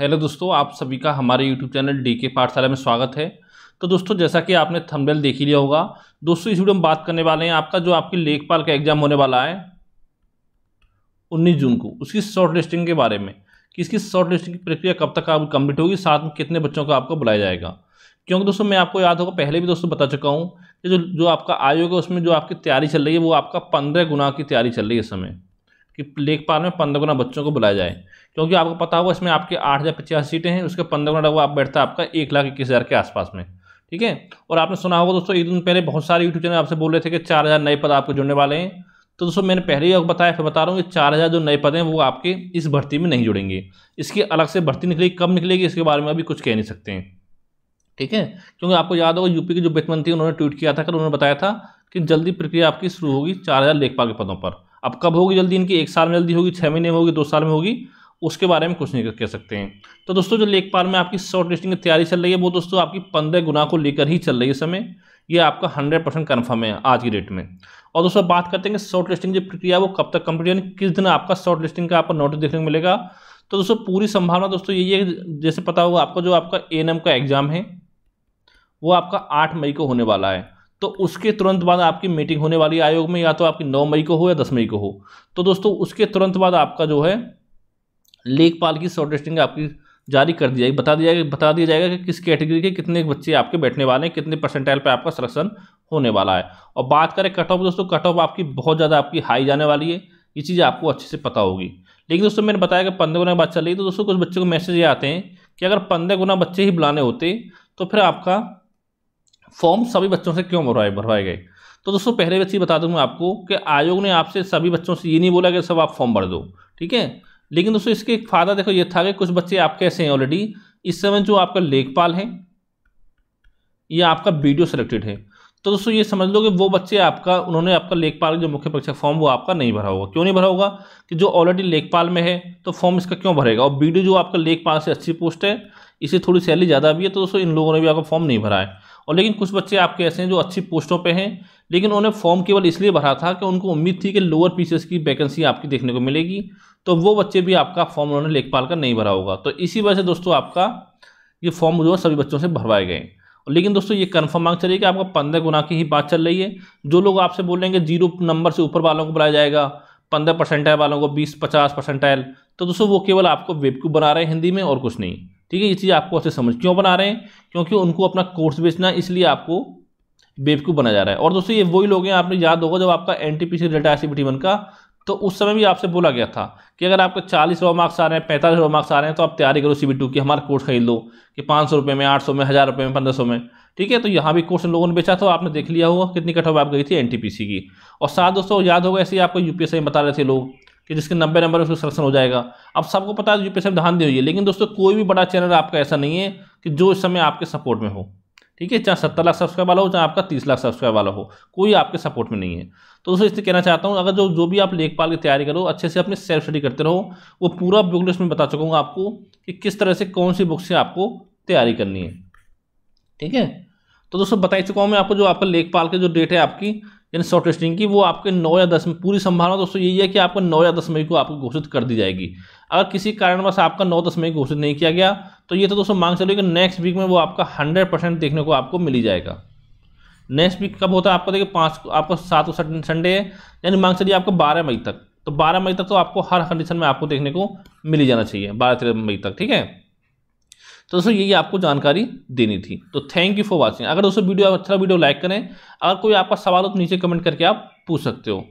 hello दोस्तों आप सभी का हमारे यूट्यूब चैनल डी के पाठशाला में स्वागत है तो दोस्तों जैसा कि आपने थंबनेल देख ही लिया होगा दोस्तों इस वीडियो में बात करने वाले हैं आपका जो आपकी लेखपाल का एग्जाम होने वाला है 19 जून को उसकी शॉर्ट लिस्टिंग के बारे में कि इसकी शॉर्ट लिस्टिंग की प्रक्रिया कब तक आप कम्प्लीट होगी साथ में कितने बच्चों को आपको बुलाया जाएगा क्योंकि दोस्तों मैं आपको याद होगा पहले भी दोस्तों बता चुका हूँ कि जो जो आपका आयोग है उसमें जो आपकी तैयारी चल रही है वो आपका पंद्रह गुना की तैयारी चल रही है इस समय कि लेखपाल में पंद्रह गुना बच्चों को बुलाया जाए क्योंकि आपको पता होगा इसमें आपके आठ हज़ार पचास सीटें हैं उसके पंद्रह गुना डबा आप बैठता है आपका एक लाख इक्कीस हज़ार के आसपास में ठीक है और आपने सुना होगा दोस्तों एक दिन पहले बहुत सारे यूट्यूब चैनल आपसे बोल रहे थे कि चार हज़ार नए पद आपको जुड़ने वाले हैं तो दोस्तों मैंने पहले ही बताया फिर बता रहा हूँ कि चार हज़ार जो नए पद हैं वो आपके इस भर्ती में नहीं जुड़ेंगे इसकी अलग से भर्ती निकलेगी कब निकलेगी इसके बारे में अभी कुछ कह नहीं सकते हैं ठीक है क्योंकि आपको याद होगा यूपी के जो वित्त मंत्री उन्होंने ट्वीट किया था कल उन्होंने बताया था कि जल्दी प्रक्रिया आपकी शुरू होगी चार हज़ार लेखपाल के पदों पर अब कब होगी जल्दी इनकी एक साल में जल्दी होगी छः महीने में होगी दो साल में होगी उसके बारे में कुछ नहीं कह सकते हैं तो दोस्तों जो लेखपाल में आपकी शॉर्ट लिस्टिंग की तैयारी चल रही है वो दोस्तों आपकी पंद्रह गुना को लेकर ही चल रही है समय ये आपका हंड्रेड परसेंट कन्फर्म है आज की डेट में और दोस्तों बात करते हैं शॉर्ट लिस्टिंग की प्रक्रिया वो कब तक कंप्लीट यानी किस दिन आपका शॉर्ट लिस्टिंग का आपको नोटिस देखने को मिलेगा तो दोस्तों पूरी संभावना दोस्तों यही है जैसे पता होगा आपका जो आपका ए का एग्ज़ाम है वो आपका आठ मई को होने वाला है तो उसके तुरंत बाद आपकी मीटिंग होने वाली आयोग में या तो आपकी नौ मई को हो या दस मई को हो तो दोस्तों उसके तुरंत बाद आपका जो है लेखपाल की शॉर्टलिस्टिंग आपकी जारी कर दी जाएगी बता दिया जाएगा बता दिया जाएगा कि किस कैटेगरी के कितने बच्चे आपके बैठने वाले हैं कितने परसेंटाइल पर आपका सिलेक्शन होने वाला है और बात करें कट ऑफ दोस्तों कट ऑफ आपकी बहुत ज़्यादा आपकी हाई जाने वाली है ये चीज़ आपको अच्छे से पता होगी लेकिन दोस्तों मैंने बताया कि पंद्रह गुना बात चल रही तो दोस्तों कुछ बच्चों को मैसेज ये आते हैं कि अगर पंद्रह गुना बच्चे ही बुलाने होते तो फिर आपका फॉर्म सभी बच्चों से क्यों भरवाए भरवाए गए तो दोस्तों पहले बच्ची बता दूँ आपको कि आयोग ने आपसे सभी बच्चों से ये नहीं बोला कि सब आप फॉर्म भर दो ठीक है लेकिन दोस्तों इसके एक फायदा देखो ये था कि कुछ बच्चे आपके ऐसे हैं ऑलरेडी इस समय जो आपका लेखपाल है या आपका वीडियो सेलेक्टेड है तो दोस्तों ये समझ लो कि वो बच्चे आपका उन्होंने आपका लेखपाल जो मुख्य परीक्षा फॉर्म वो आपका नहीं भरा होगा क्यों नहीं भरा होगा कि जो ऑलरेडी लेखपाल में है तो फॉर्म इसका क्यों भरेगा और वीडियो जो आपका लेखपाल से अच्छी पोस्ट है इसे थोड़ी सैलरी ज़्यादा भी है तो दोस्तों इन लोगों ने भी आपका फॉर्म नहीं भरा है और लेकिन कुछ बच्चे आपके ऐसे हैं जो अच्छी पोस्टों पे हैं लेकिन उन्होंने फॉर्म केवल इसलिए भरा था कि उनको उम्मीद थी कि लोअर पीसेस की वैकेंसी आपकी देखने को मिलेगी तो वो बच्चे भी आपका फॉर्म उन्होंने लेखपाल का नहीं भरा होगा तो इसी वजह से दोस्तों आपका ये फॉर्म जो है सभी बच्चों से भरवाए गए लेकिन दोस्तों ये कन्फर्म मांग चलिए कि आपका पंद्रह गुना की ही बात चल रही है जो लोग आपसे बोलेंगे जीरो नंबर से ऊपर वालों को बुलाया जाएगा पंद्रह परसेंटाइल वालों को बीस पचास परसेंटाइल तो दोस्तों वो केवल आपको बेवकूफ़ बना रहे हैं हिंदी में और कुछ नहीं ठीक है ये चीज़ आपको अच्छे समझ क्यों बना रहे हैं क्योंकि उनको अपना कोर्स बेचना इसलिए आपको बेवकूफ़ बना जा रहा है और दोस्तों ये वही लोग हैं आपने याद होगा जब आपका N T P C result आई सी बी वन का तो उस समय भी आपसे बोला गया था कि अगर आपके चालीस रुपये मार्क्स आ रहे हैं पैंतालीस रुपये मार्क्स आ रहे हैं तो आप तैयारी करो सी बी टू की हमारा कोर्स खरीद लो कि पाँच सौ रुपये में आठ सौ में हज़ार रुपये में पंद्रह सौ में ठीक है तो यहाँ भी कोर्स लोगों ने बेचा तो आपने देख लिया होगा कितनी कट आप गई थी एन टी पी सी की और साथ दोस्तों याद होगा ऐसे ही आपको यू पी एस आई बता रहे थे लोग कि जिसके नब्बे नंबर उसका सिलेक्शन हो जाएगा अब सबको पता है यूपीएससी ध्यान दी हुई है लेकिन दोस्तों कोई भी बड़ा चैनल आपका ऐसा नहीं है कि जो इस समय आपके सपोर्ट में हो ठीक है चाहे सत्तर लाख सब्सक्राइब वाला हो चाहे आपका तीस लाख सब्सक्राइब वाला हो कोई आपके सपोर्ट में नहीं है तो दोस्तों इससे कहना चाहता हूँ अगर जो जो भी आप लेखपाल की तैयारी करो अच्छे से अपने सेल्फ स्टडी करते रहो वो पूरा बुक लिस्ट में बता चुका हूँ आपको कि किस तरह से कौन सी बुक से आपको तैयारी करनी है ठीक है तो दोस्तों बता चुका हूँ मैं आपको जो आपका लेखपाल के जो डेट है आपकी यानी शॉर्ट लिस्टिंग की वो आपके नौ या दस में पूरी संभावना दोस्तों यही है कि आपको नौ या दस मई को आपको घोषित कर दी जाएगी अगर किसी कारणवश आपका नौ दस मई घोषित नहीं किया गया तो ये तो दोस्तों मांग चलो कि नेक्स्ट वीक में वो आपका हंड्रेड परसेंट देखने को आपको मिली जाएगा नेक्स्ट वीक कब होता है आपको देखिए पाँच आपका सात संडे है यानी मांग चलिए आपको बारह मई तक तो बारह मई तक तो आपको हर कंडीशन में आपको देखने को मिली जाना चाहिए बारह तेरह मई तक ठीक है तो दोस्तों यही आपको जानकारी देनी थी तो थैंक यू फॉर वॉचिंग अगर दोस्तों वीडियो अच्छा वीडियो लाइक करें अगर कोई आपका सवाल हो तो नीचे कमेंट करके आप पूछ सकते हो